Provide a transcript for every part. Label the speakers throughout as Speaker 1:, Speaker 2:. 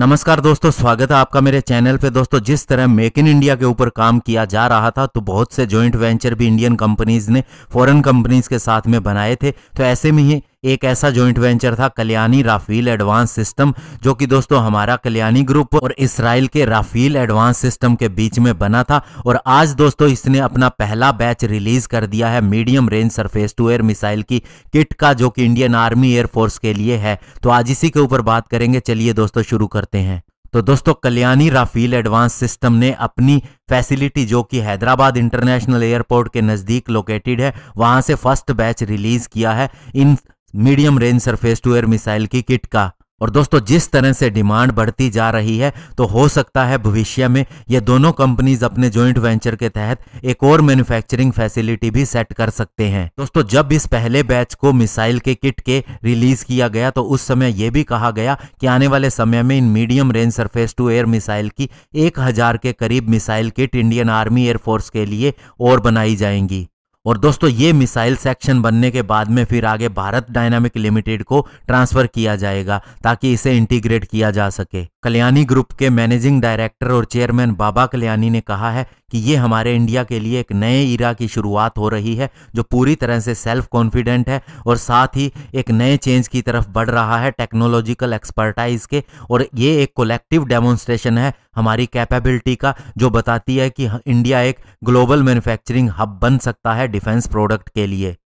Speaker 1: नमस्कार दोस्तों स्वागत है आपका मेरे चैनल पे दोस्तों जिस तरह मेक इन इंडिया के ऊपर काम किया जा रहा था तो बहुत से जॉइंट वेंचर भी इंडियन कंपनीज ने फॉरेन कंपनीज के साथ में बनाए थे तो ऐसे में ही एक ऐसा जॉइंट वेंचर था कल्याणी राफेल एडवांस सिस्टम जो कि दोस्तों हमारा कल्याणी ग्रुप और इसराइल के राफेल एडवांस सिस्टम के बीच में बना था और आज दोस्तों इसने अपना पहला बैच रिलीज कर दिया है medium range surface to air missile की किट का जो कि इंडियन आर्मी एयरफोर्स के लिए है तो आज इसी के ऊपर बात करेंगे चलिए दोस्तों शुरू करते हैं तो दोस्तों कल्याणी राफेल एडवांस सिस्टम ने अपनी फैसिलिटी जो कि हैदराबाद इंटरनेशनल एयरपोर्ट के नज़दीक लोकेटेड है वहां से फर्स्ट बैच रिलीज किया है इन medium range surface to air missile की किट का और दोस्तों जिस तरह से डिमांड बढ़ती जा रही है तो हो सकता है भविष्य में ये दोनों कंपनीज अपने जॉइंट वेंचर के तहत एक और मैन्युफैक्चरिंग फैसिलिटी भी सेट कर सकते हैं दोस्तों जब इस पहले बैच को मिसाइल के किट के रिलीज किया गया तो उस समय यह भी कहा गया कि आने वाले समय में इन medium range surface to air missile की एक हजार के करीब missile kit Indian army air force के लिए और बनाई जाएंगी और दोस्तों ये मिसाइल सेक्शन बनने के बाद में फिर आगे भारत डायनामिक लिमिटेड को ट्रांसफर किया जाएगा ताकि इसे इंटीग्रेट किया जा सके कल्याणी ग्रुप के मैनेजिंग डायरेक्टर और चेयरमैन बाबा कल्याणी ने कहा है कि ये हमारे इंडिया के लिए एक नए ईरा की शुरुआत हो रही है जो पूरी तरह से सेल्फ कॉन्फिडेंट है और साथ ही एक नए चेंज की तरफ बढ़ रहा है टेक्नोलॉजिकल एक्सपर्टाइज के और ये एक कोलेक्टिव डेमोन्स्ट्रेशन है हमारी कैपेबिलिटी का जो बताती है कि इंडिया एक ग्लोबल मैन्युफैक्चरिंग हब बन सकता है डिफेंस प्रोडक्ट के लिए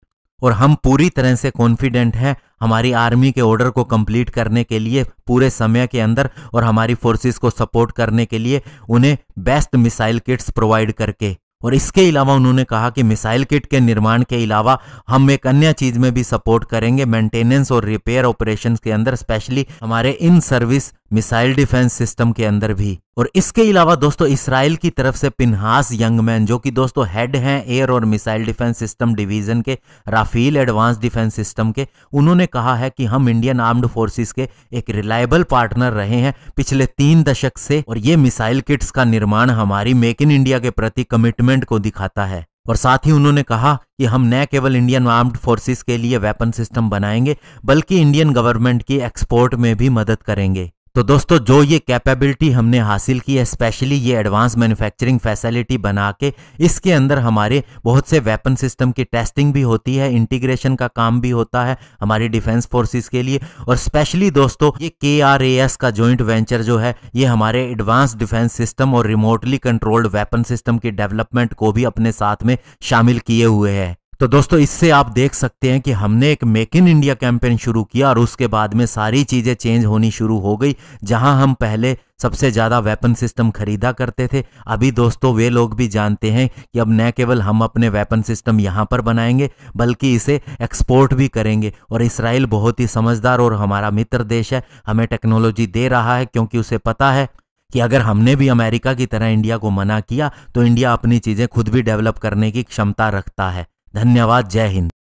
Speaker 1: और हम पूरी तरह से कॉन्फिडेंट हैं हमारी आर्मी के ऑर्डर को कंप्लीट करने के लिए पूरे समय के अंदर और हमारी फोर्सेस को सपोर्ट करने के लिए उन्हें बेस्ट मिसाइल किट्स प्रोवाइड करके और इसके अलावा उन्होंने कहा कि मिसाइल किट के निर्माण के अलावा हम एक अन्य चीज में भी सपोर्ट करेंगे मेंटेनेंस और रिपेयर ऑपरेशंस के अंदर स्पेशली हमारे इन सर्विस मिसाइल डिफेंस सिस्टम के अंदर भी और इसके अलावा दोस्तों इसराइल की तरफ से पिनहास यंगमैन जो कि दोस्तों हेड हैं एयर और मिसाइल डिफेंस सिस्टम डिवीजन के राफेल एडवांस डिफेंस सिस्टम के उन्होंने कहा है कि हम इंडियन आर्म्ड फोर्सेस के एक रिलायबल पार्टनर रहे हैं पिछले तीन दशक से और ये मिसाइल किट्स का निर्माण हमारी मेक इन इंडिया के प्रति कमिटमेंट को दिखाता है और साथ ही उन्होंने कहा कि हम न केवल इंडियन आर्म्ड फोर्सेस के लिए वेपन सिस्टम बनाएंगे बल्कि इंडियन गवर्नमेंट की एक्सपोर्ट में भी मदद करेंगे तो दोस्तों जो ये कैपेबिलिटी हमने हासिल की है स्पेशली ये एडवांस मैन्युफैक्चरिंग फैसिलिटी बना के इसके अंदर हमारे बहुत से वेपन सिस्टम की टेस्टिंग भी होती है इंटीग्रेशन का काम भी होता है हमारी डिफेंस फोर्सेस के लिए और स्पेशली दोस्तों ये के का जॉइंट वेंचर जो है ये हमारे एडवांस डिफेंस सिस्टम और रिमोटली कंट्रोल्ड वेपन सिस्टम की डेवलपमेंट को भी अपने साथ में शामिल किए हुए हैं तो दोस्तों इससे आप देख सकते हैं कि हमने एक मेक इन इंडिया कैंपेन शुरू किया और उसके बाद में सारी चीज़ें चेंज होनी शुरू हो गई जहां हम पहले सबसे ज़्यादा वेपन सिस्टम खरीदा करते थे अभी दोस्तों वे लोग भी जानते हैं कि अब न केवल हम अपने वेपन सिस्टम यहाँ पर बनाएंगे बल्कि इसे एक्सपोर्ट भी करेंगे और इसराइल बहुत ही समझदार और हमारा मित्र देश है हमें टेक्नोलॉजी दे रहा है क्योंकि उसे पता है कि अगर हमने भी अमेरिका की तरह इंडिया को मना किया तो इंडिया अपनी चीज़ें खुद भी डेवलप करने की क्षमता रखता है धन्यवाद जय हिंद